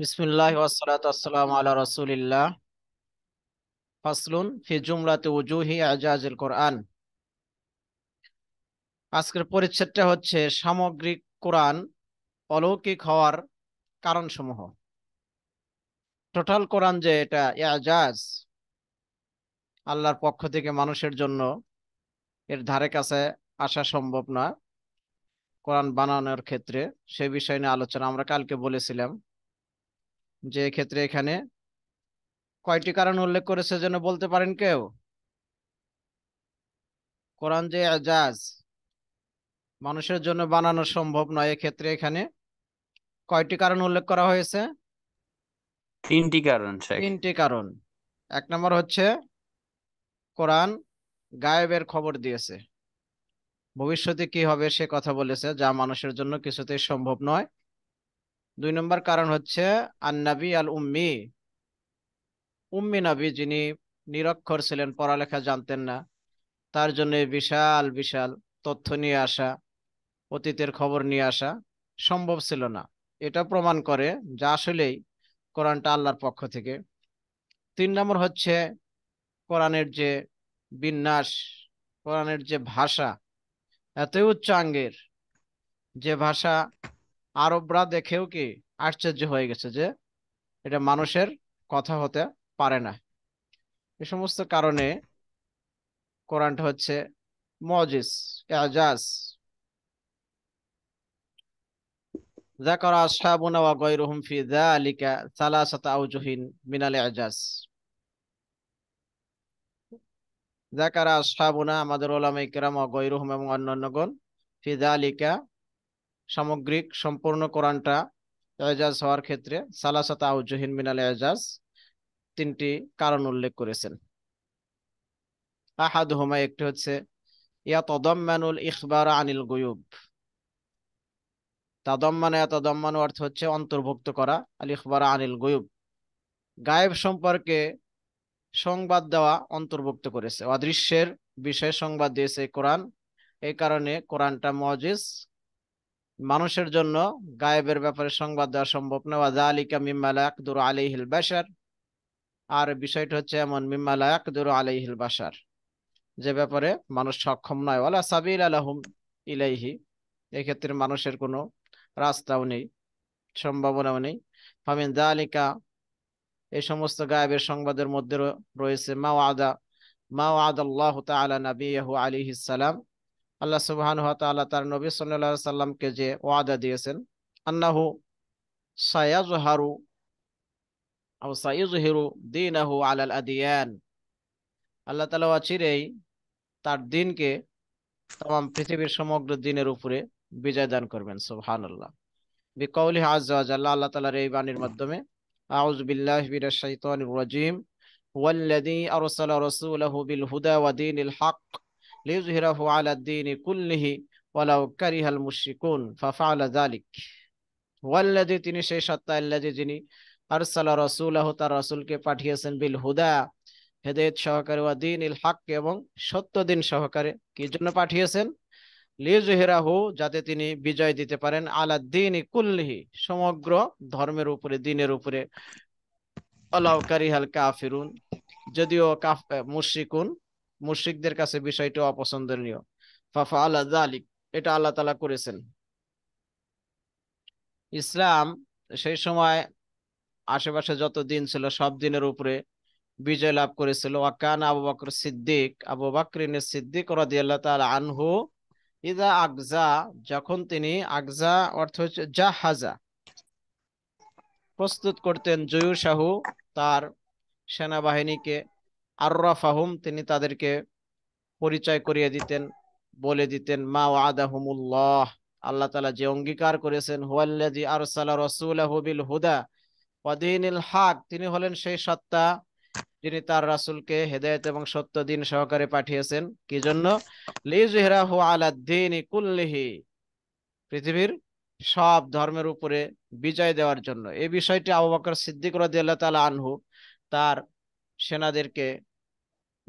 বিসমুল্লাহ আসসালাম ফি জুমলাতে উজুহি আজাজুল কোরআন আজকের পরিচ্ছেদটা হচ্ছে সামগ্রিক কোরআন অলৌকিক হওয়ার কারণসমূহ টোটাল কোরআন যে এটা এজাজ আল্লাহর পক্ষ থেকে মানুষের জন্য এর ধারে কাছে আসা সম্ভব না কোরআন বানানোর ক্ষেত্রে সে বিষয় নিয়ে আলোচনা আমরা কালকে বলেছিলাম যে ক্ষেত্রে এখানে কয়টি কারণ উল্লেখ করেছে যেন বলতে পারেন কেউ কোরআন যে এজাজ মানুষের জন্য বানানো সম্ভব নয় এক্ষেত্রে এখানে কয়টি কারণ উল্লেখ করা হয়েছে তিনটি কারণ তিনটি কারণ এক নম্বর হচ্ছে কোরআন গায়েবের খবর দিয়েছে ভবিষ্যতে কি হবে সে কথা বলেছে যা মানুষের জন্য কিছুতেই সম্ভব নয় দুই নম্বর কারণ হচ্ছে আন্নাবি আল উম্মি উম্মি নাবি যিনি নিরক্ষর ছিলেন পড়ালেখা জানতেন না তার জন্য বিশাল বিশাল তথ্য নিয়ে আসা অতীতের খবর নিয়ে আসা সম্ভব ছিল না এটা প্রমাণ করে যা আসলেই কোরআনটা আল্লাহর পক্ষ থেকে তিন নম্বর হচ্ছে কোরআনের যে বিন্যাস কোরআনের যে ভাষা এতই উচ্চাঙ্গের যে ভাষা আরবরা দেখেও কি আশ্চর্য হয়ে গেছে যে এটা মানুষের কথা হতে পারে না এ সমস্ত কারণে কোরআনটা হচ্ছে মজিস এজাজ ذكر أصحابنا وغيرهم في ذلك ثلاثة أوجه من الإعجاز ذكر أصحابنا আমাদের ওলামা ইকরাম ও গৈরুহুম এবং অন্যান্যগণ ফিদা আলিকা সামগ্রিক সম্পূর্ণ কোরআনটা এজাজ হওয়ার ক্ষেত্রে সালাসাতা আউজহিন মিনাল এজাজ তিনটি কারণ উল্লেখ করেছেন আহাদ হুমা একটি হচ্ছে ইয়া তদম্মানুল ইখবার আনিল গুয়ুব তাদম্মানে তাদম্মানু অর্থ হচ্ছে অন্তর্ভুক্ত করা আল ইখবার আনিল গুয়ুব গায়েব সম্পর্কে সংবাদ দেওয়া অন্তর্ভুক্ত করেছে অদৃশ্যের বিষয়ে সংবাদ দিয়েছে কোরআন এই কারণে কোরআনটা মজিজ মানুষের জন্য গায়েবের ব্যাপারে সংবাদ দেওয়া সম্ভব না ওয়াজা আলিকা মিম্মালা আকদুর আলাইহিল বাসার আর বিষয়টা হচ্ছে এমন মিম্মালা আকদুর আলাইহিল বাসার যে ব্যাপারে মানুষ সক্ষম নয় ওয়ালা সাবিল আলাহুম ইলাইহি এক্ষেত্রে মানুষের কোনো রাস্তাও নেই সম্ভাবনাও নেই ফামিন দা আলিকা এই সমস্ত গায়েবের সংবাদের মধ্যে রয়েছে মা ওয়াদা মা ওয়াদ আল্লাহ তালা নবী আল্লাহ সুবাহান তার নবী সাল্লা সাল্লামকে যে ওয়াদা দিয়েছেন আন্নাহু সায়াজ হিরু দিন আহু আলাল আদিয়ান আল্লাহ তালা চিরেই তার দিনকে তাম পৃথিবীর সমগ্র দিনের উপরে বিজয় দান করবেন সুবহান আল্লাহ বিকৌলি হাজ আল্লাহ তালার এই বাণীর মাধ্যমে আউজ বিল্লাহ বির শাহিদ রাজিম والذي أرسل رسوله بالهدى ودين الحق লিউজহিরাহু আলা দ্বীনি কুল্লিহি ওয়ালাউ কারিহাল মুশরিকুন ফাফালা যালিক ওয়াল্লাযী তিনি সেই সত্তা আল্লাযী যিনি আরসালা রাসূলাহু তার রাসূলকে পাঠিয়েছেন বিল হুদা হেদায়েত সহকারে ওয়া দ্বীনিল হক এবং সত্য দিন সহকারে কি জন্য পাঠিয়েছেন লিজহিরাহু যাতে তিনি বিজয় দিতে পারেন আলা দ্বীনি কুল্লিহি সমগ্র ধর্মের উপরে দিনের উপরে আল্লাহ কারিহাল কাফিরুন যদিও মুশরিকুন মুশ্রিকদের কাছে বিষয়টি অপছন্দনীয় ফাফা আল্লাহ আলিক এটা আল্লাহ তালা করেছেন ইসলাম সেই সময় আশেপাশে যত দিন ছিল সব দিনের উপরে বিজয় লাভ করেছিল ওয়াকান আবু বকর সিদ্দিক আবু বাকরিন সিদ্দিক রাদিয়াল্লাহ তাআলা আনহু ইদা আগজা যখন তিনি আগজা অর্থ হচ্ছে জাহাজা প্রস্তুত করতেন জয়ু শাহু তার সেনাবাহিনীকে আর্রাফাহুম তিনি তাদেরকে পরিচয় করিয়ে দিতেন বলে দিতেন মা ওয়াদাহুমুল্লাহ আল্লাহ তালা যে অঙ্গীকার করেছেন হুয়াল্লাজি আরসালা বিল হুদা ওয়াদিনিল হাক তিনি হলেন সেই সত্তা যিনি তার রাসুলকে হেদায়ত এবং সত্য দিন সহকারে পাঠিয়েছেন কি জন্য লিজহরাহু আলাদ্দিন কুল্লিহি পৃথিবীর সব ধর্মের উপরে বিজয় দেওয়ার জন্য এই বিষয়টি আবু বকর সিদ্দিক রাদিয়াল্লাহু তাআলা আনহু তার সেনাদেরকে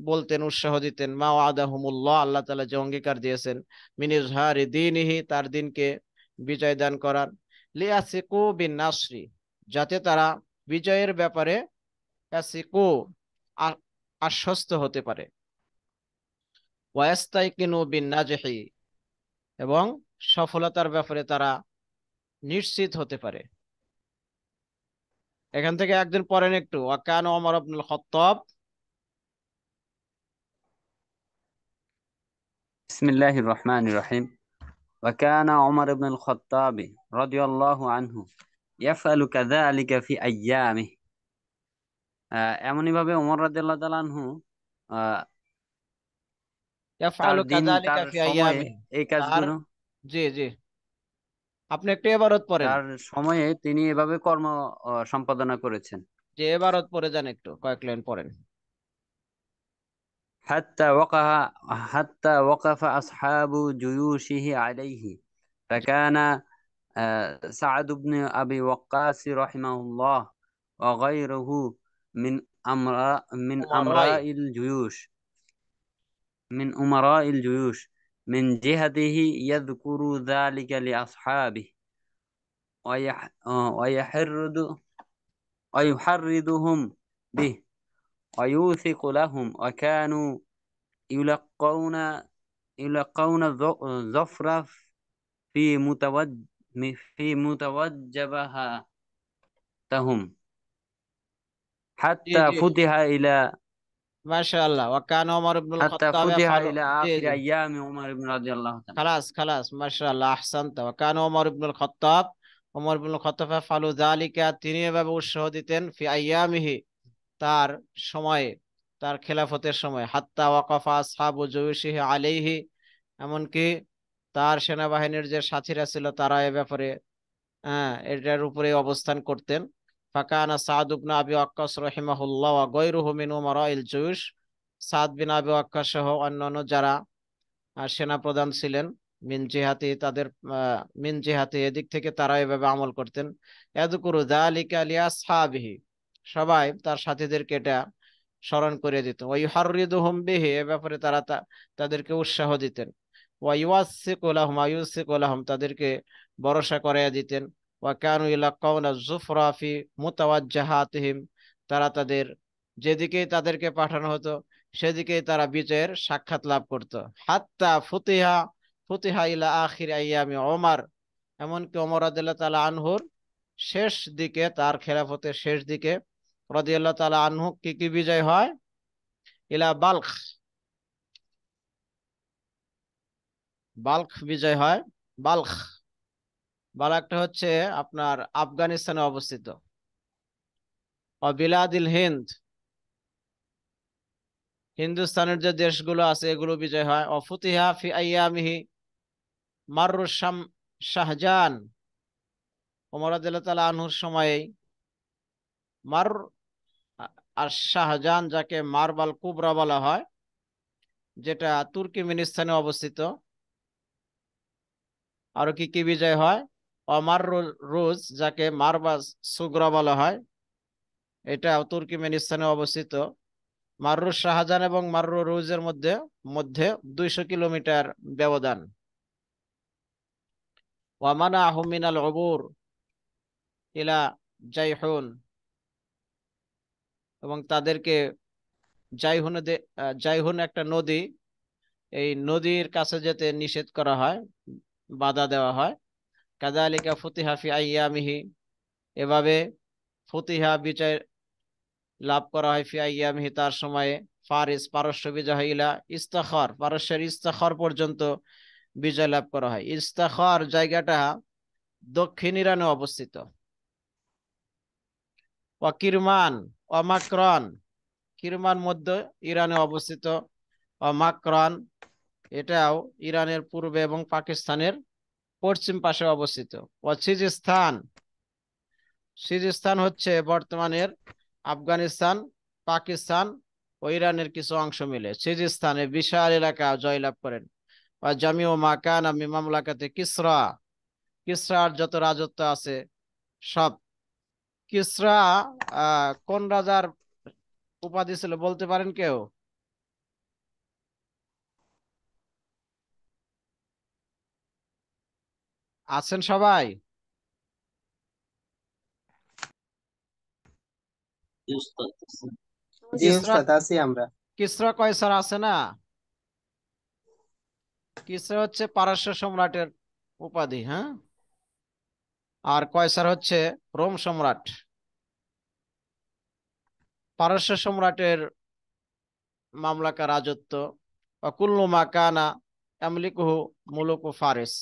বলতেন উৎসাহ দিতেন মা আদাহমুল্লাহ আল্লাহ তালা যে অঙ্গীকার দিয়েছেন মিনিজ দিনহি তার দিনকে বিজয় দান করার লিয়াসিকু বিন নাসরি যাতে তারা বিজয়ের ব্যাপারে অ্যাসিকু আশ্বস্ত হতে পারে ওয়াস্তাইকিনু বিন নাজহি এবং সফলতার ব্যাপারে তারা নিশ্চিত হতে পারে এখান থেকে একদিন পড়েন একটু ওয়াকান ওমর আব্দুল খত্তাব بسم الله الرحمن الرحيم وكان عمر بن الخطاب رضي الله عنه يفعل كذلك في أيامه এমনইভাবে ওমর রাদিয়াল্লাহু তাআলা আনহু يفعل كذلك في أيامه এই কাজগুলো জি জি আপনি একটু এবারত পরে তার সময়ে তিনি এভাবে কর্ম সম্পাদনা করেছেন যে এবারত পরে যান একটু কয়েক লাইন পড়েন হাত্তা ওয়াকাহ হাত্তা ওয়াকাফ আসহাবু জুয়ুশিহি আলাইহি ফাকানা সাআদ ইবনে আবি ওয়াক্কাস রাহিমাহুল্লাহ মিন আমরা ইল আমরাইল জুয়ুশ মিন উমরাইল জুয়ুশ من جهته يذكر ذلك لأصحابه ويح... ويحرد ويحردهم به ويوثق لهم وكانوا يلقون يلقون الظفر في متوج في متوجبها تهم حتى إيه، إيه. فتح إلى তিনি এভাবে উৎসাহ দিতেন তার সময়ে তার খেলাফতের সময় হাত্তা ওয়াকফা সাবু জুয়ুশিহি আলিহি এমনকি তার সেনাবাহিনীর যে সাথীরা ছিল তারা এ ব্যাপারে হ্যাঁ এটার উপরে অবস্থান করতেন ফাকানা সাদ উবনা আবি আক্কাস রহিমাহুল্লাহ গৈরুহ মিন উমারা ইল জুস সাদ বিন আবি আক্কাস সহ অন্যান্য যারা সেনাপ্রধান ছিলেন মিন জিহাতি তাদের মিন জিহাতি এদিক থেকে তারা এভাবে আমল করতেন এদুকুরু দালিকা লিয়া সাহাবিহি সবাই তার সাথীদেরকে এটা স্মরণ করে দিত ওই হারিদু বিহি এ ব্যাপারে তারা তাদেরকে উৎসাহ দিতেন ওয়াইওয়াসিক ওলাহম আয়ুসিক ওলাহম তাদেরকে ভরসা করাইয়া দিতেন ওয়াকানু ইলাকাউনা জুফরাফি মুতাওয়াজ্জাহাতিহিম তারা তাদের যেদিকেই তাদেরকে পাঠানো হতো সেদিকেই তারা বিজয়ের সাক্ষাৎ লাভ করত হাত্তা ফুতিহা ফুতিহা ইলা আখির আইয়ামি ওমার এমনকি ওমর আদিল্লা তালা আনহুর শেষ দিকে তার খেলাফতের শেষ দিকে রদিয়াল্লাহ তালা আনহু কি কি বিজয় হয় ইলা বাল্ক বাল্ক বিজয় হয় বাল্ক একটা হচ্ছে আপনার আফগানিস্তানে অবস্থিত বিলাদিল হিন্দ হিন্দুস্তানের যে দেশগুলো আছে এগুলো বিজয় হয় অফুতিহা ফি আইয়ামিহি মারুসাম শাহজাহান তালা আনহুর সময়েই মার আর শাহজাহান যাকে মারবাল কুবরা বলা হয় যেটা তুর্কিমিনিস্তানে অবস্থিত আরো কি কি বিজয় হয় অমার রোজ যাকে মারবাজ সুগ্রা বলা হয় এটা তুর্কিমেনিস্তানে অবস্থিত মাররু শাহজাহান এবং মাররু রোজের মধ্যে মধ্যে দুইশো কিলোমিটার ব্যবধান ওয়ামানা আহমিন অবুর ইলা জাইহুন এবং তাদেরকে জাইহুন জাইহুন একটা নদী এই নদীর কাছে যেতে নিষেধ করা হয় বাধা দেওয়া হয় কাজালিকা ফতিহা ফি আইয়ামিহি এভাবে ফতিহা বিজয় লাভ করা হয় ফি আইয়ামিহি তার সময়ে ফারিস পারস্য বিজয় হইলা ইস্তাখর পারস্যের ইস্তাখর পর্যন্ত বিজয় লাভ করা হয় ইস্তাখর জায়গাটা দক্ষিণ ইরানে অবস্থিত অকিরমান অমাক্রন কিরমান মধ্য ইরানে অবস্থিত অমাক্রন এটাও ইরানের পূর্বে এবং পাকিস্তানের পশ্চিম পাশে অবস্থিত সিজিস্তান সিজিস্তান হচ্ছে বর্তমানের আফগানিস্তান পাকিস্তান ও ইরানের কিছু অংশ মিলে সিজিস্তানে বিশাল এলাকা জয়লাভ করেন জামিও মাকান আমি মামলাকাতে কিসরা কিসরার যত রাজত্ব আছে সব কিসরা কোন রাজার উপাধি ছিল বলতে পারেন কেউ আছেন সবাই কিসরা কয়সার আছে না কিসরা হচ্ছে পারস্য সম্রাটের উপাধি হ্যাঁ আর কয়সার হচ্ছে রোম সম্রাট পারস্য সম্রাটের মামলাকা রাজত্ব অকুল্লু মাকানা এমলিকুহু মুলুকু ফারেস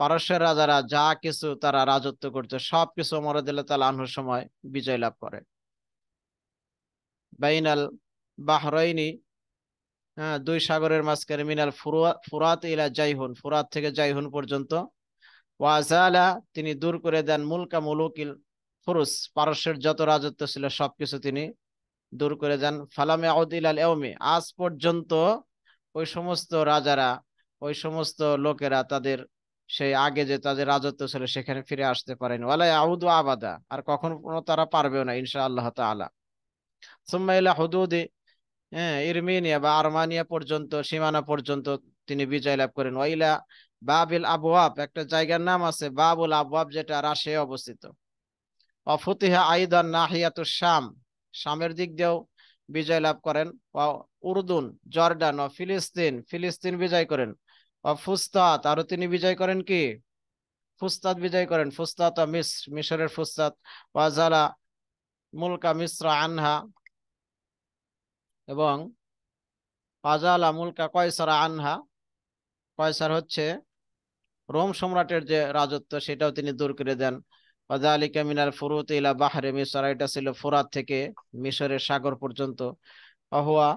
পারস্যের রাজারা যা কিছু তারা রাজত্ব করছে সব কিছু মরদুল্লাহ তাল আনহুর সময় বিজয় লাভ করে বাইনাল বাহরাইনি হ্যাঁ, দুই সাগরের মাঝখানে মিনাল ফুরাত ইলা জাইহুন ফুরাত থেকে জাইহুন পর্যন্ত ওয়াজালা তিনি দূর করে দেন মুলকা মুলুকিল ফুরুস পারস্যের যত রাজত্ব ছিল সবকিছু তিনি দূর করে দেন ফালামে আউদিলাল এওমি আজ পর্যন্ত ওই সমস্ত রাজারা ওই সমস্ত লোকেরা তাদের সে আগে যে তাদের রাজত্ব ছিল সেখানে ফিরে আসতে পারেন ওয়ালাই আউদু আবাদা আর কখনো তারা পারবেও না ইনশা আল্লাহ তালা সুম্মাইলা হুদুদে হ্যাঁ ইরমিনিয়া বা আরমানিয়া পর্যন্ত সীমানা পর্যন্ত তিনি বিজয় লাভ করেন ওয়াইলা বাবিল আবওয়াব একটা জায়গার নাম আছে বাবুল আবওয়াব যেটা রাশে অবস্থিত অফতিহা আইদান নাহিয়াত শাম শামের দিক দিয়েও বিজয় লাভ করেন উর্দুন জর্ডান ও ফিলিস্তিন ফিলিস্তিন বিজয় করেন ফুস্তাত আরো তিনি বিজয় করেন কি ফুস্তাত বিজয় করেন ফুস্তাত মিস্র মিশরের ফুস্তাত ওয়াজালা মুলকা মিশ্র আনহা এবং পাজালা মুলকা কয়সার আনহা কয়সার হচ্ছে রোম সম্রাটের যে রাজত্ব সেটাও তিনি দূর করে দেন ওয়াজালিকা মিনাল ফুরুত ইলা বাহরে মিশর এটা ছিল ফোরাত থেকে মিশরের সাগর পর্যন্ত অহুয়া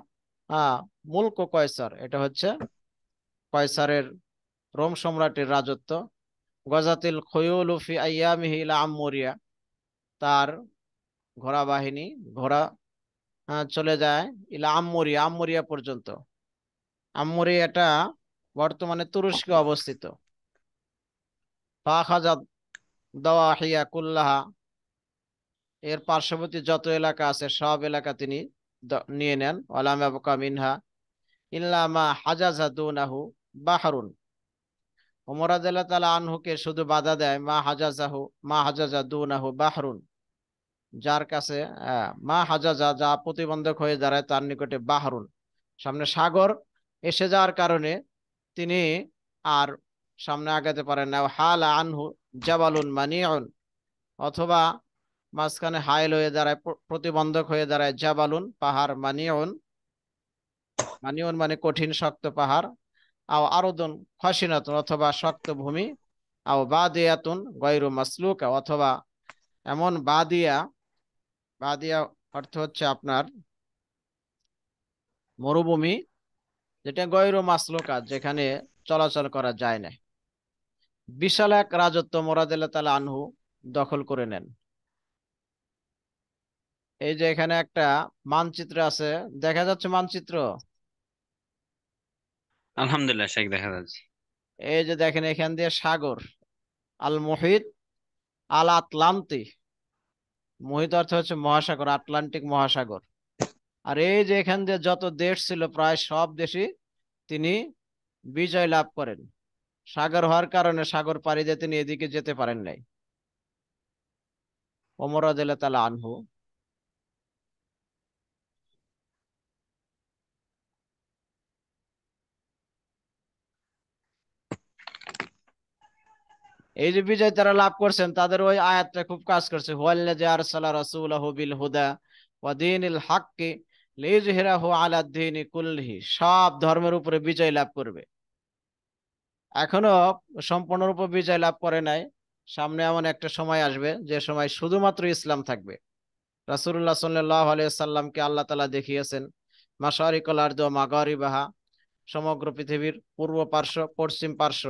হ্যাঁ মুলক কয়সার এটা হচ্ছে কয়সারের রোম সম্রাটের রাজত্ব গজাতিল খয়ুলুফি আইয়া মিহিলা আম্মরিয়া তার ঘোড়া বাহিনী ঘোড়া চলে যায় ইলা আম্মরিয়া আম্মরিয়া পর্যন্ত আমরিয়াটা বর্তমানে তুরস্কে অবস্থিত ফাখাজাদ কুল্লাহা এর পার্শ্ববর্তী যত এলাকা আছে সব এলাকা তিনি নিয়ে নেন ওলামা আবকা মিনহা ইল্লামা হাজাজাদুনাহু বাহারুন ওমরাজ আল্লাহ তালা আনহুকে শুধু বাধা দেয় মা হাজাজাহু মা হাজাজা দুনাহু বাহরুন যার কাছে মা হাজাজা যা প্রতিবন্ধক হয়ে দাঁড়ায় তার নিকটে বাহরুন সামনে সাগর এসে যাওয়ার কারণে তিনি আর সামনে আগাতে পারেন না হাল আনহু জাবালুন মানিয়ন অথবা মাঝখানে হাইল হয়ে দাঁড়ায় প্রতিবন্ধক হয়ে দাঁড়ায় জাবালুন পাহাড় মানিয়ন মানিয়ন মানে কঠিন শক্ত পাহাড় আও খসিনাতুন অথবা শক্ত ভূমি আও বাদিয়াতুন গৈরু মাসলুক অথবা এমন বাদিয়া বাদিয়া অর্থ হচ্ছে আপনার মরুভূমি যেটা গৈরু মাসলুকা যেখানে চলাচল করা যায় না বিশাল এক রাজত্ব মোরাদেলা তালা আনহু দখল করে নেন এই যে এখানে একটা মানচিত্র আছে দেখা যাচ্ছে মানচিত্র আলহামদুলিল্লাহ শেখ দেখা যাচ্ছে এই যে দেখেন এখান দিয়ে সাগর আল মোহিত আল আটলান্তি মোহিত অর্থ হচ্ছে মহাসাগর আটলান্টিক মহাসাগর আর এই যে এখান দিয়ে যত দেশ ছিল প্রায় সব দেশই তিনি বিজয় লাভ করেন সাগর হওয়ার কারণে সাগর পাড়ি দিয়ে তিনি এদিকে যেতে পারেন নাই ওমর আনহু এই যে বিজয় তারা লাভ করছেন তাদের ওই আয়াতটা খুব কাজ করছে সব ধর্মের উপরে বিজয় লাভ করবে এখনো সম্পূর্ণরূপে বিজয় লাভ করে নাই সামনে এমন একটা সময় আসবে যে সময় শুধুমাত্র ইসলাম থাকবে রাসুল্লাহ সাল্লাহ আলাইহি আল্লাহ তালা দেখিয়েছেন মাসারিকলার্দ আরদ ওয়া সমগ্র পৃথিবীর পূর্ব পার্শ্ব পশ্চিম পার্শ্ব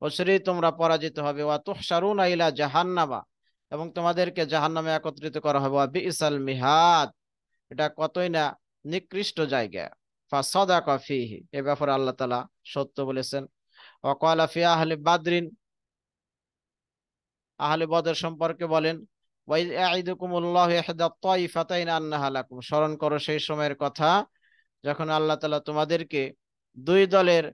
অবশ্যই তোমরা পরাজিত হবে ওয়া তুহসারুন ইলা জাহান্নামা এবং তোমাদেরকে জাহান্নামে একত্রিত করা হবে ওয়া বিসাল মিহাদ এটা কতই না নিকৃষ্ট জায়গা ফাসাদা কফিহি এ ব্যাপারে আল্লাহ তালা সত্য বলেছেন ওয়াকালা ফি আহলে বাদরিন আহলে বদর সম্পর্কে বলেন স্মরণ করো সেই সময়ের কথা যখন আল্লাহ তালা তোমাদেরকে দুই দলের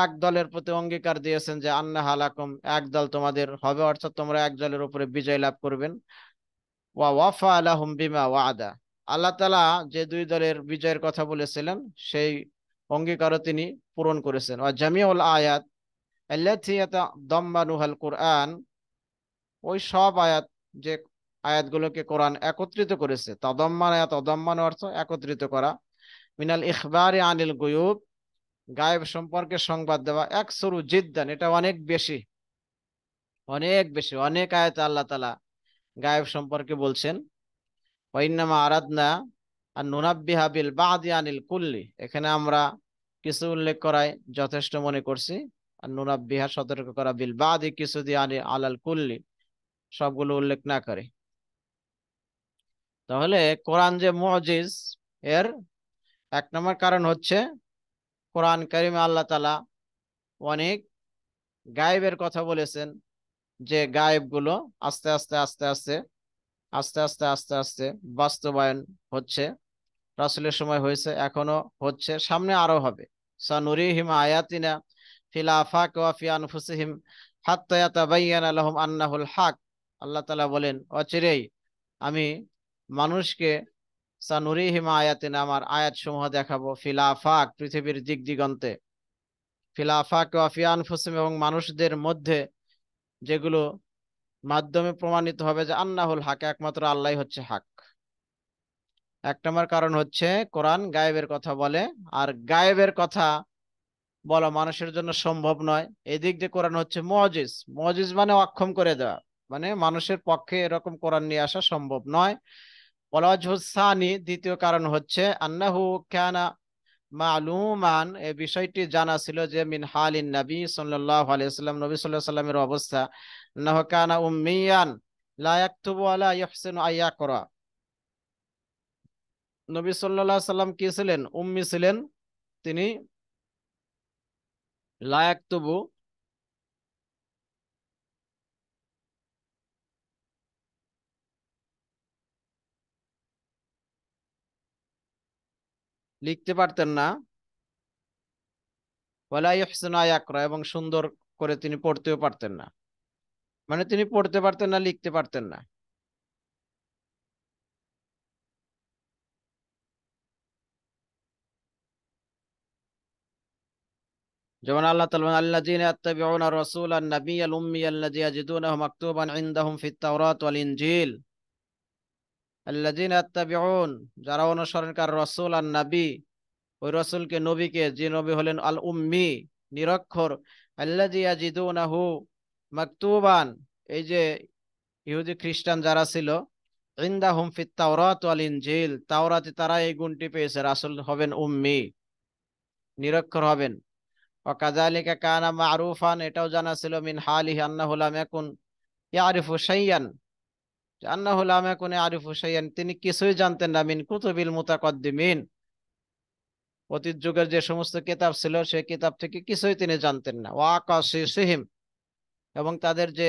এক দলের প্রতি অঙ্গীকার দিয়েছেন যে আন্না হালাকুম এক দল তোমাদের হবে অর্থাৎ তোমরা এক দলের উপরে বিজয় লাভ করবেন ওয়া ওয়াফা আলাহুম বিমা ওয়াদা আল্লাহ তালা যে দুই দলের বিজয়ের কথা বলেছিলেন সেই অঙ্গীকারও তিনি পূরণ করেছেন ওয়া জামিউল আয়াত দম্বানুহাল কোরআন ওই সব আয়াত যে আয়াতগুলোকে কোরআন একত্রিত করেছে তদম্মান আয়াত অদম্মান অর্থ একত্রিত করা মিনাল ইখবারি আনিল গুয়ুব গায়েব সম্পর্কে সংবাদ দেওয়া এক সরু জিদ্দান এটা অনেক বেশি অনেক বেশি অনেক আয়াত আল্লাহ তালা গায়েব সম্পর্কে বলছেন ওয়াইনামা আরাধনা আর নুনাব্বিহা বিল বাদি আনিল কুল্লি এখানে আমরা কিছু উল্লেখ করায় যথেষ্ট মনে করছি আর নুনাব্বিহা সতর্ক করা বিল বাদি কিছু দিয়ে আনি আলাল কুল্লি সবগুলো উল্লেখ না করে তাহলে কোরআন যে মজিজ এর এক নম্বর কারণ হচ্ছে কোরআন করিমে আল্লাহ তালা অনেক গায়েবের কথা বলেছেন যে গায়েবগুলো আস্তে আস্তে আস্তে আস্তে আস্তে আস্তে আস্তে আস্তে বাস্তবায়ন হচ্ছে রাসুলের সময় হয়েছে এখনো হচ্ছে সামনে আরো হবে সানুরিহিম আয়াতিনা ফিলাফাক ওয়াফিয়ান ফুসিহিম হাত্তায়াতাবাইয়ান আন্নাহুল হাক আল্লাহ তালা বলেন অচিরেই আমি মানুষকে সানুরিহিমা আয়াতিন আমার আয়াত সমূহ দেখাবো ফিলাফাক পৃথিবীর দিক দিগন্তে ফিলাফাক ওয়াফিয়ান ফুসিম এবং মানুষদের মধ্যে যেগুলো মাধ্যমে প্রমাণিত হবে যে আন্নাহুল হাক একমাত্র আল্লাহ হচ্ছে হাক এক নম্বর কারণ হচ্ছে কোরআন গায়েবের কথা বলে আর গায়েবের কথা বলা মানুষের জন্য সম্ভব নয় এদিক দিয়ে কোরআন হচ্ছে মজিজ মজিজ মানে অক্ষম করে দেওয়া মানে মানুষের পক্ষে এরকম কোরআন নিয়ে আসা সম্ভব নয় ওলাজহুসানি দ্বিতীয় কারণ হচ্ছে আন্নাহু ক্যানা মালুমান এ বিষয়টি জানা ছিল যে মিন হালিন নবী সাল্লাহ আলিয়াল্লাম নবী সাল্লাহ সাল্লামের অবস্থা নাহ কানা উম্মিয়ান লায়াকতুবু আলা ইহসেন আয়া করা নবী সাল্লাহ সাল্লাম কি ছিলেন উম্মি ছিলেন তিনি লায়াকতুবু লিখতে পারতেন না এবং সুন্দর করে তিনি পড়তেও পারতেন না মানে তিনি পড়তে পারতেন না লিখতে পারতেন না যেমন আল্লাহ আল্লাহ আল্লাযীনা আল্লাদিন আত্তাবিউন যারা রসুল আর নাবি ওই রসুলকে নবীকে যে নবী হলেন আল উম্মি নিরক্ষর আল্লাহ মাকতুবান এই যে ইহুদি খ্রিস্টান যারা ছিল ইন্দা তাওরাত আল ইনজিল তাওরাতে তারা এই গুণটি পেয়েছে রাসুল হবেন উম্মি নিরক্ষর হবেন কাজালিকা কানা মারুফান এটাও জানা ছিল মিন হালি আন্না হুলাম এখন ইয়ারিফু সাইয়ান কোন আরিফ তিনি কিছুই জানতেন না মিন কুতুবিল মুতাকদ্দিমিন অতীত যুগের যে সমস্ত কিতাব ছিল সেই কিতাব থেকে কিছুই তিনি জানতেন না ওয়াকাশি এবং তাদের যে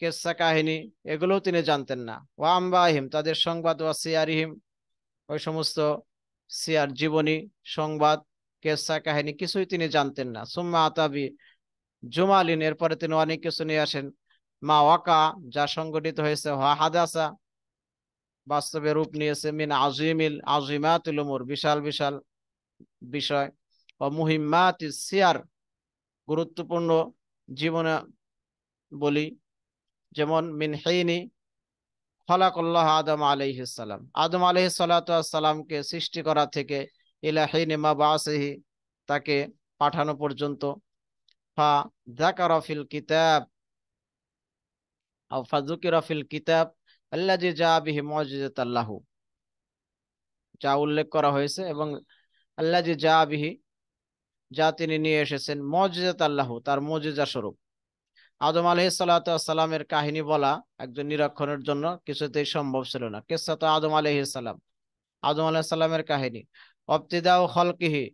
কেসা কাহিনী এগুলোও তিনি জানতেন না ওয়াম্বাহিম আম্বাহিম তাদের সংবাদ ওয়া সিয়ারিহিম ওই সমস্ত সিয়ার জীবনী সংবাদ কেসা কাহিনী কিছুই তিনি জানতেন না সুম্মা আতাবি জুমালিন এরপরে তিনি অনেক কিছু নিয়ে আসেন মা ওয়াকা যা সংগঠিত হয়েছে হাদাসা বাস্তবে রূপ নিয়েছে মিন আজিমিল আজিমাতুল উমুর বিশাল বিশাল বিষয় ও মুহিম্মাত সিয়ার গুরুত্বপূর্ণ জীবনে বলি যেমন মিন হেইনি খলাকল্লাহ আদম আলহিসাল্লাম আদম আলহি সালাতামকে সৃষ্টি করা থেকে ইলা হেইনি মা বাসেহি তাকে পাঠানো পর্যন্ত ফা দাকারফিল কিতাব আও ফাজুকিরা ফিল কিতাব আল্লাজি জা বিহি মুজিজাত আল্লাহু যা উল্লেখ করা হয়েছে এবং আল্লাজি জা বিহি যা তিনি নিয়ে এসেছেন মজিজাত আল্লাহু তার মজিজা স্বরূপ আদম আলহিসাল্লামের কাহিনী বলা একজন নিরক্ষণের জন্য কিছুতেই সম্ভব ছিল না কেসাত আদম আলহিসাল্লাম আদম আলাহিসাল্লামের কাহিনী অবতিদা ও হলকিহি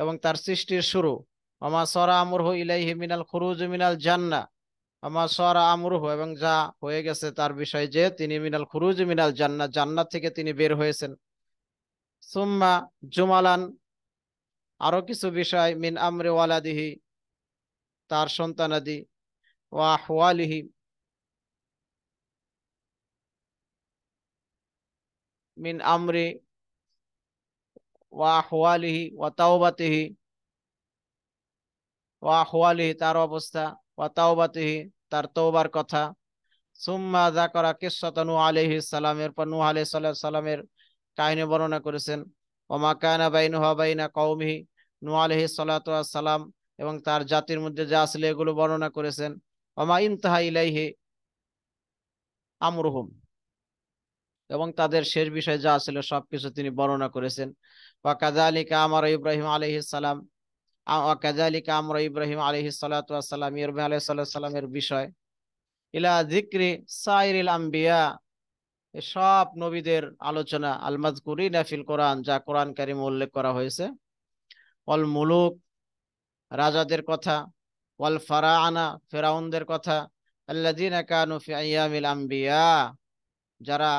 এবং তার সৃষ্টির শুরু অমা সরা আমর ইলাইহি মিনাল খুরুজ মিনাল জান্না আমা সরা আমরুহ এবং যা হয়ে গেছে তার বিষয়ে যে তিনি মিনাল খুরুজ মিনাল জান্নাত জান্নাত থেকে তিনি বের হয়েছেন সুম্মা জুমালান আরো কিছু বিষয় মিন আমরে ওয়ালাদিহি তার সন্তানাদি ওয়াহওয়ালিহি মিন আমরি ওয়াহওয়ালিহি ওয়া তাওবাতিহি ওয়াহওয়ালিহি তার অবস্থা ওয়া তাওবাতিহি তার তোবার কথা সুম্মা করা কিসসাতা নু আলাইহিস সালামের পর নূহ আলাইহিস সালামের কাহিনী বর্ণনা করেছেন ও মা কানা বাইনুহা বাইনা কৌমি নু আলাইহিস সালাতু সালাম এবং তার জাতির মধ্যে যা আসলে এগুলো বর্ণনা করেছেন ওমা ইমতাহা ইলাইহি আমরুহুম এবং তাদের শেষ বিষয়ে যা ছিল সবকিছু তিনি বর্ণনা করেছেন বা কাজা আলিকা আমার ইব্রাহিম আলহিসাল্লাম বিষয় আম্বিয়া সব নবীদের আলোচনা আলমাজ ফিল কোরআন যা কোরআন কারিম উল্লেখ করা হয়েছে অল মুলুক রাজাদের কথা ওয়াল ফারাআনা ফেরাউনদের কথা আল্লাদিনা কানু ফি আইয়ামিল আম্বিয়া যারা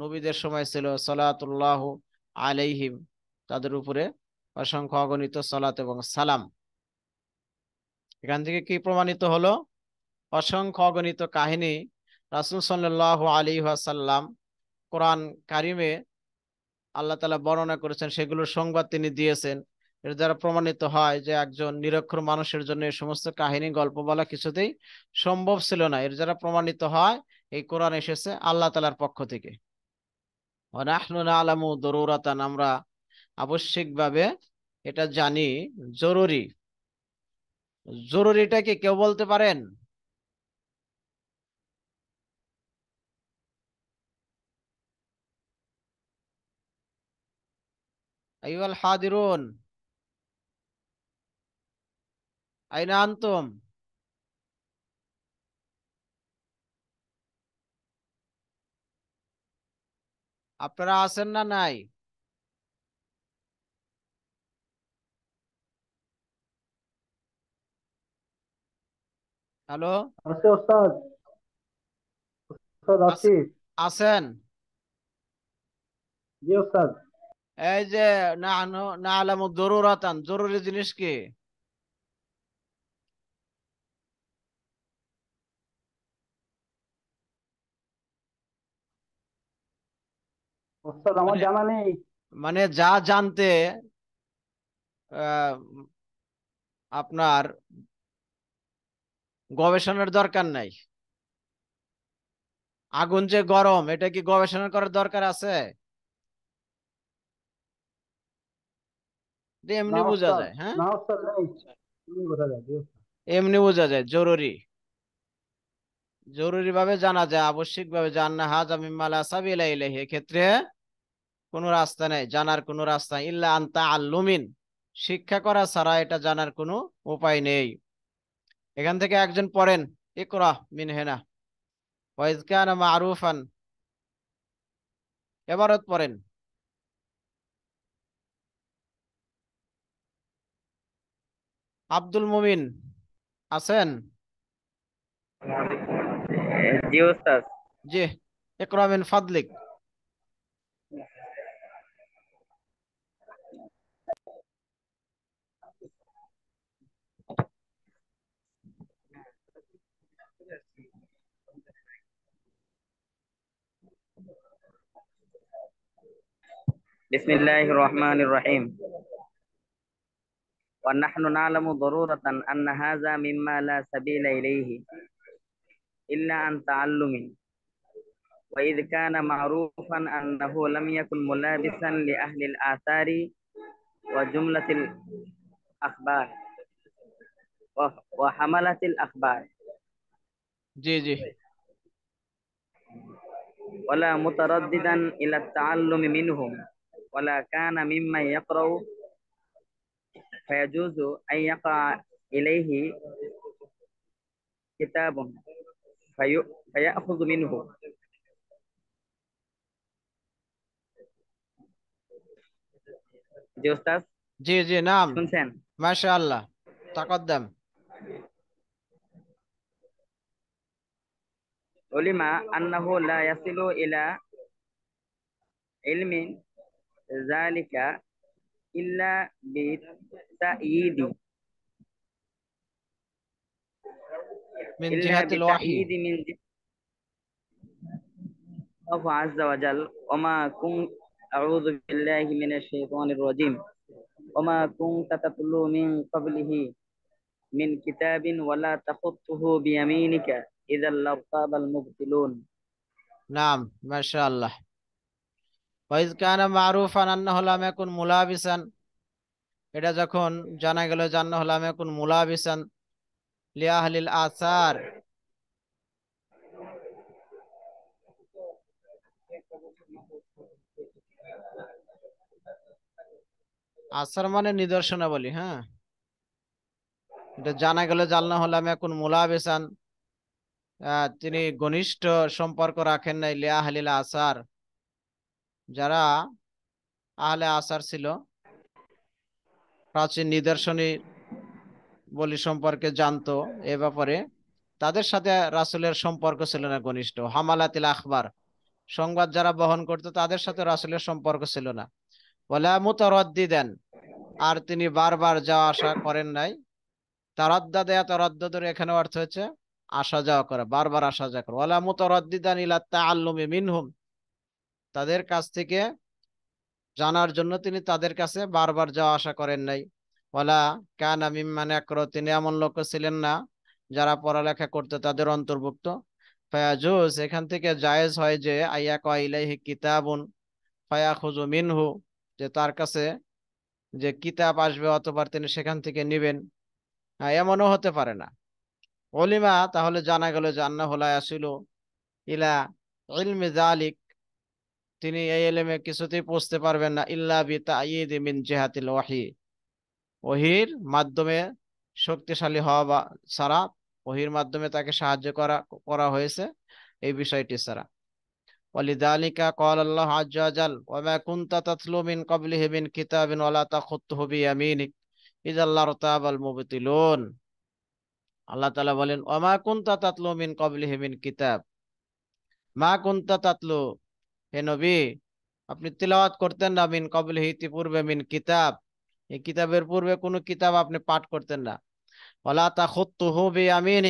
নবীদের সময় ছিল সলাতুল্লাহ আলাইহিম তাদের উপরে অসংখ্য অগণিত সলাত এবং সালাম এখান থেকে কি প্রমাণিত হলো অসংখ্য অগণিত কাহিনী রাসুল সাল্লাহ আলী সাল্লাম কোরআন কারিমে আল্লাহ তালা বর্ণনা করেছেন সেগুলোর সংবাদ তিনি দিয়েছেন এর দ্বারা প্রমাণিত হয় যে একজন নিরক্ষর মানুষের জন্য এই সমস্ত কাহিনী গল্প বলা কিছুতেই সম্ভব ছিল না এর দ্বারা প্রমাণিত হয় এই কোরআন এসেছে আল্লাহ তালার পক্ষ থেকে আমরা আবশ্যিকভাবে এটা জানি জরুরি জরুরিটাকে কেউ বলতে পারেন হাদিরুন আইনা আনতুম আপনারা আছেন না নাই হ্যালো আছে ওস্তাদ ওস্তাদ আছি আছেন জি ওস্তাদ এই যে না না আলামু জরুরাতান জরুরি জিনিস কি ওস্তাদ আমার মানে জানা নেই মানে যা জানতে আপনার গবেষণার দরকার নাই আগুন যে গরম এটা কি গবেষণা করার দরকার আছে হ্যাঁ? এমনি বোঝা যায় হ্যাঁ এমনি বোঝা যায় জরুরি জরুরি ভাবে জানা যায় আবশ্যিক ভাবে জানা হাজা মিম্মালা সাবিলা ইলাহি ক্ষেত্রে কোনো রাস্তা নেই জানার কোনো রাস্তা ইল্লা আন্তা আল্লুমিন শিক্ষা করা ছাড়া এটা জানার কোনো উপায় নেই এখান থেকে একজন পড়েন ইকরা মিন হেনা ওয়াইজকান মারুফান এবারত পড়েন আব্দুল মুমিন আছেন জি ইকরা মিন ফাদলিক بسم الله الرحمن الرحيم ونحن نعلم ضرورة أن هذا مما لا سبيل إليه إلا عن تعلم وإذ كان معروفا أنه لم يكن ملابسا لأهل الآثار وجملة الأخبار وحملة الأخبار جي جي ولا مترددا إلى التعلم منهم ولا كان ممن يقرأ فيجوز أن يقع إليه كتاب فيأخذ منه جي أستاذ جي جي نعم سنسان. ما شاء الله تقدم علم أنه لا يصل إلى علم ذلك إلا بالتأييد من جهة الوحي من جهة الله عز وجل وما كنت أعوذ بالله من الشيطان الرجيم وما كنت تتلو من قبله من كتاب ولا تخطه بيمينك إذا لارتاب المبتلون نعم ما شاء الله ওয়াইজকানা মারুফান আন্না হলামে কোন মুলাবিসান এটা যখন জানা গেল জান্না হলামে কোন মুলাবিসান লিয়াহলিল আসার আসার মানে বলি হ্যাঁ এটা জানা গেল জানলা হলাম এখন মোলাবেসান তিনি ঘনিষ্ঠ সম্পর্ক রাখেন নাই লিয়া হালিলা আসার যারা আহলে আসার ছিল প্রাচীন নিদর্শনী বলি সম্পর্কে জানতো এ ব্যাপারে তাদের সাথে রাসুলের সম্পর্ক ছিল না ঘনিষ্ঠ হামালাতিল আখবার সংবাদ যারা বহন করত তাদের সাথে রাসুলের সম্পর্ক ছিল না বলে মুতরদ্দি দেন আর তিনি বারবার যাওয়া আসা করেন নাই তারদ্দা দেয়া তারদ্দাদের এখানে অর্থ হচ্ছে আসা যাওয়া করে বারবার আসা যাওয়া করে ওলা মুতরদ্দি দেন ইলাত্তা আল্লুমি মিনহুম তাদের কাছ থেকে জানার জন্য তিনি তাদের কাছে বারবার যাওয়া আশা করেন নাই ওলা কান মানে একর তিনি এমন লোক ছিলেন না যারা পড়ালেখা করতে তাদের অন্তর্ভুক্ত ফায়াজুজ এখান থেকে জায়েজ হয় যে আইয়া কয়া হি কিতাবুন ফায়া খুজু মিনহু যে তার কাছে যে কিতাব আসবে অথবা তিনি সেখান থেকে নেবেন এমনও হতে পারে না অলিমা তাহলে জানা গেল জান্না হলায় আসিল ইলা ইলমে জালিক তিনি এই এলেমে কিছুতেই পৌঁছতে পারবেন না ইল্লা বি তাঈদ মিন জেহাতিল ওয়াহি ওহির মাধ্যমে শক্তিশালী হওয়া বা ছাড়া ওহির মাধ্যমে তাকে সাহায্য করা করা হয়েছে এই বিষয়টি ছাড়া ওয়ালিদালিকা কল আল্লাহ আজাল ওয়ামা কুনতা তাতলু মিন ক্বাবলিহি মিন কিতাবিন ওয়ালা তাখুতুহু বিয়ামিনিক আল্লাহ রতাবাল মুবতিলুন আল্লাহ তাআলা বলেন ওয়ামা কুনতা তাতলু মিন ক্বাবলিহি মিন কিতাব মা কুনতা তাতলু হে নবী আপনি তিলাওয়াত করতেন না মিন কবল হিতি পূর্বে মিন কিতাব এই কিতাবের পূর্বে কোনো কিতাব আপনি পাঠ করতেন না ওলা তা খত্তু হবি আমিন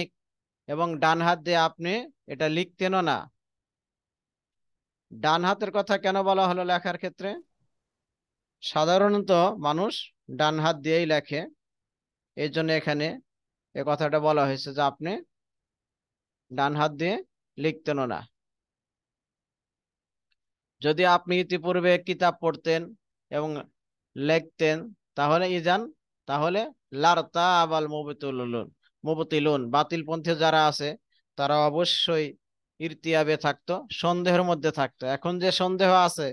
এবং ডান হাত দিয়ে আপনি এটা লিখতেনও না ডান হাতের কথা কেন বলা হলো লেখার ক্ষেত্রে সাধারণত মানুষ ডান হাত দিয়েই লেখে এই জন্য এখানে এ কথাটা বলা হয়েছে যে আপনি ডান হাত দিয়ে লিখতেনও না যদি আপনি ইতিপূর্বে কিতাব পড়তেন এবং লেখতেন তাহলে ইজান তাহলে লারতা আবাল মুবতুলুন মুবতিলুন বাতিলপন্থী যারা আছে তারা অবশ্যই ইরতিয়াবে থাকতো সন্দেহের মধ্যে থাকতো এখন যে সন্দেহ আছে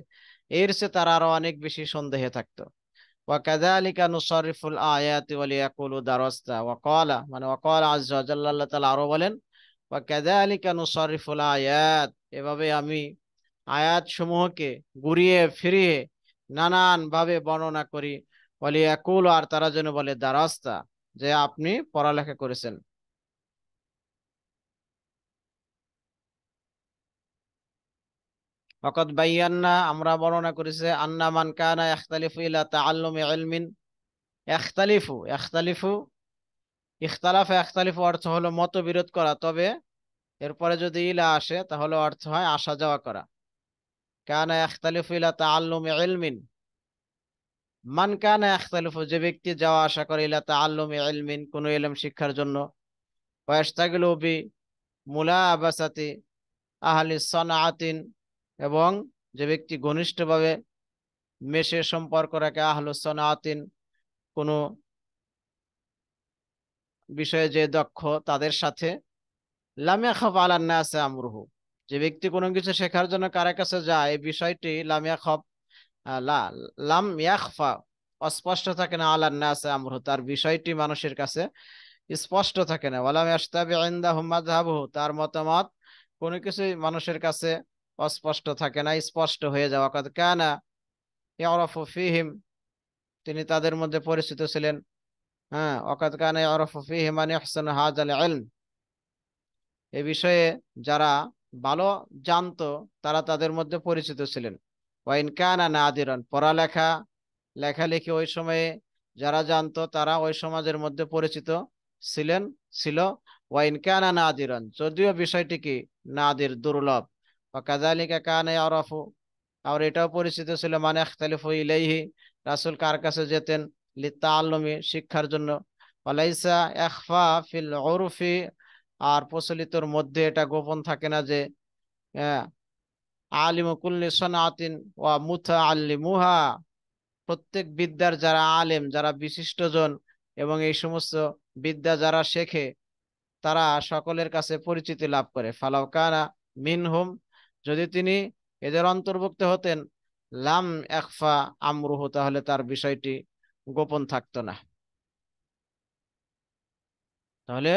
এর সে তারা আরো অনেক বেশি সন্দেহে থাকতো মানে আরো বলেন আয়াত এভাবে আমি আয়াত সমূহকে ঘুরিয়ে ফিরিয়ে নানানভাবে বর্ণনা করি বলি একুল আর তারা যেন বলে দারাস্তা যে আপনি পড়ালেখা করেছেন অকত বাইয়ান্না আমরা বর্ণনা করেছি আন্না মান কানা এখতালিফু ইলা তাআল্লুম ইলমিন এখতালিফু এখতালিফু ইখতালাফ এখতালিফু অর্থ হলো মতবিরোধ করা তবে এরপরে যদি ইলা আসে তাহলে অর্থ হয় আসা যাওয়া করা কানা ইখতালিফু ইলা তাআল্লুমি ইলমিন মান কানা ইখতালিফু যে ব্যক্তি যাওয়া আসা করে ইলা তাআল্লুমি ইলমিন কোনো ইলম শিক্ষার জন্য ওয়াস্তাগিলু বি মুলাবাসাতি আহলি সনাআতিন এবং যে ব্যক্তি ঘনিষ্ঠভাবে মেশে সম্পর্ক রাখে আহলু সনাআতিন কোনো বিষয়ে যে দক্ষ তাদের সাথে লামিয়া খাফ আলান্না আছে আমরুহু যে ব্যক্তি কোনো কিছু শেখার জন্য কারের কাছে যায় এই বিষয়টি লা অস্পষ্ট থাকে না না আছে আমর তার বিষয়টি মানুষের কাছে স্পষ্ট থাকে না ওয়ালাম ইয়াশতাবি ইনদাহুম মাযহাবুহু তার মতামত কোনো কিছুই মানুষের কাছে অস্পষ্ট থাকে না স্পষ্ট হয়ে যাওয়া কথা কেন ফিহিম তিনি তাদের মধ্যে পরিচিত ছিলেন হ্যাঁ অকাত কানে এ বিষয়ে যারা ভালো জানতো তারা তাদের মধ্যে পরিচিত ছিলেন ওয়াইন কানা নাদিরান পড়ালেখা লেখালেখি ওই সময়ে যারা জানতো তারা ওই সমাজের মধ্যে পরিচিত ছিলেন ছিল ওয়াইন কানা নাদিরান যদিও বিষয়টি কি নাদির দুর্লভ বা কাজালিকা কানে আরফু আর এটাও পরিচিত ছিল মানে আখতালিফ ইলেহি রাসুল কার কাছে যেতেন লিতা আলমী শিক্ষার জন্য ওয়ালাইসা এখফা ফিল ওরফি আর প্রচলিতর মধ্যে এটা গোপন থাকে না যে আলিমকুল্লি সনাতিন ওয়া মুথা আল্লি মুহা প্রত্যেক বিদ্যার যারা আলেম যারা বিশিষ্টজন এবং এই সমস্ত বিদ্যা যারা শেখে তারা সকলের কাছে পরিচিতি লাভ করে ফালাউকানা মিনহুম যদি তিনি এদের অন্তর্ভুক্ত হতেন লাম একফা আমরুহ তাহলে তার বিষয়টি গোপন থাকতো না তাহলে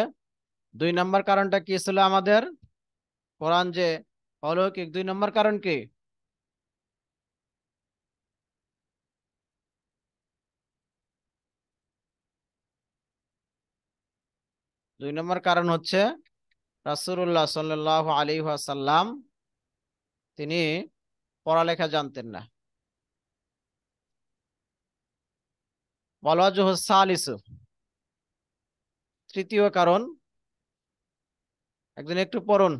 দুই নম্বর কারণটা কি ছিল আমাদের কোরআন যে অলৌকিক দুই নম্বর কারণ কি দুই নম্বর কারণ হচ্ছে রাসুল্লাহ সাল্লাহ আলী সাল্লাম তিনি পড়ালেখা জানতেন না বলওয়াজ সালিসু তৃতীয় কারণ একজন একটু পড়ুন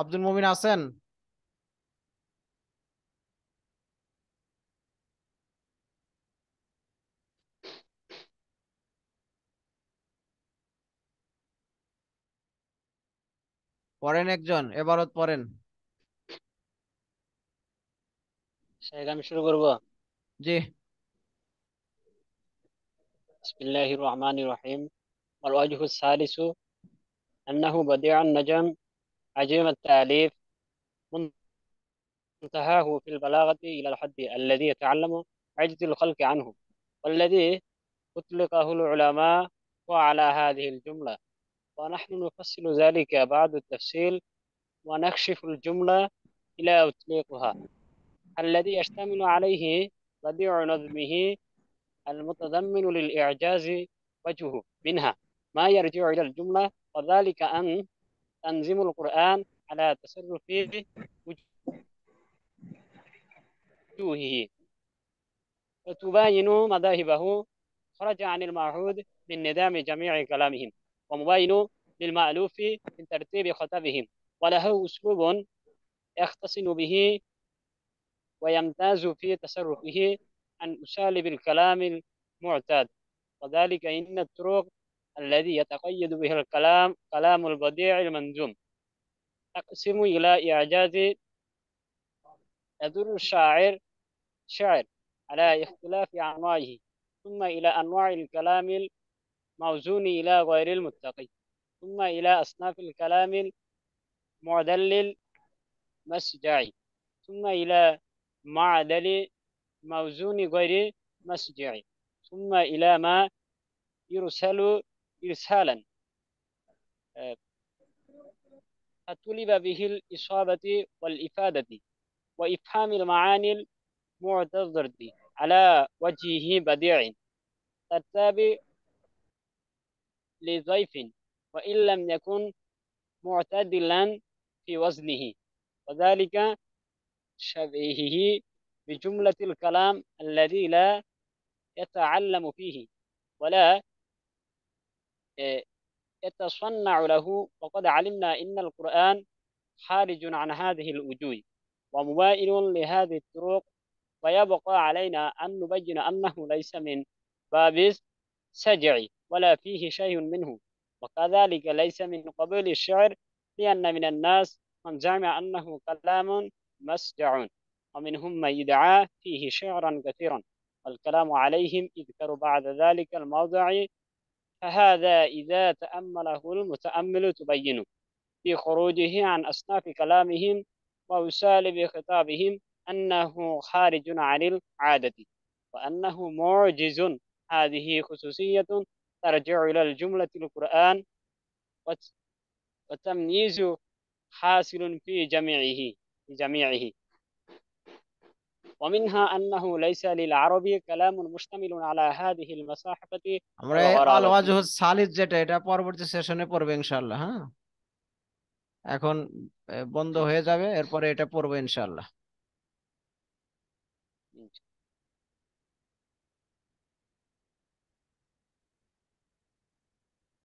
আব্দুল মুমিন আছেন পড়েন একজন এবারত পড়েন আমি শুরু করব জি বিসমিল্লাহির রহমানির রহিম আল ওয়াজহু সালিসু أنه بديع النجم عجيم التأليف منتهاه في البلاغة إلى الحد الذي يتعلم عجز الخلق عنه والذي أطلقه العلماء وعلى هذه الجملة ونحن نفصل ذلك بعد التفصيل ونكشف الجملة إلى أطلاقها الذي يشتمل عليه بديع نظمه المتضمن للإعجاز وجهه منها ما يرجع إلى الجملة وذلك أن تنظيم القرآن على تصرف وجوهه وتباين مذاهبه خرج عن المعهود من نظام جميع كلامهم ومباين للمألوف من ترتيب خطبهم وله أسلوب يختصن به ويمتاز في تصرفه عن أساليب الكلام المعتاد وذلك إن الطرق الذي يتقيد به الكلام كلام البديع المنجوم تقسم إلى إعجاز يدر الشاعر شعر على اختلاف أنواعه ثم إلى أنواع الكلام الموزون إلى غير المتقي ثم إلى أصناف الكلام المعدل المسجعي ثم إلى معدل موزون غير مسجعي ثم إلى ما يرسل إرسالا فطلب آه، به الإصابة والإفادة وإفهام المعاني المعتذرة على وجهه بديع تتابع لضيف وإن لم يكن معتدلا في وزنه وذلك شبهه بجملة الكلام الذي لا يتعلم فيه ولا يتصنع له وقد علمنا إن القرآن خارج عن هذه الوجوه وموائل لهذه الطرق ويبقى علينا أن نبين أنه ليس من باب سجع ولا فيه شيء منه وكذلك ليس من قبيل الشعر لأن من الناس من زعم أنه كلام مسجع ومنهم من يدعى فيه شعرا كثيرا والكلام عليهم اذكروا بعد ذلك الموضع فهذا إذا تأمله المتأمل تبينه في خروجه عن أصناف كلامهم ووسالب خطابهم أنه خارج عن العادة وأنه معجز هذه خصوصية ترجع إلى الجملة القرآن وتمييز حاصل في جميعه في جميعه ومنها أنه ليس للعربي كلام مشتمل যেটা এটা পরবর্তী সেশনে পড়বে ইনশাআল্লাহ হ্যাঁ এখন বন্ধ হয়ে যাবে এরপরে এটা পড়বো ইনশাল্লাহ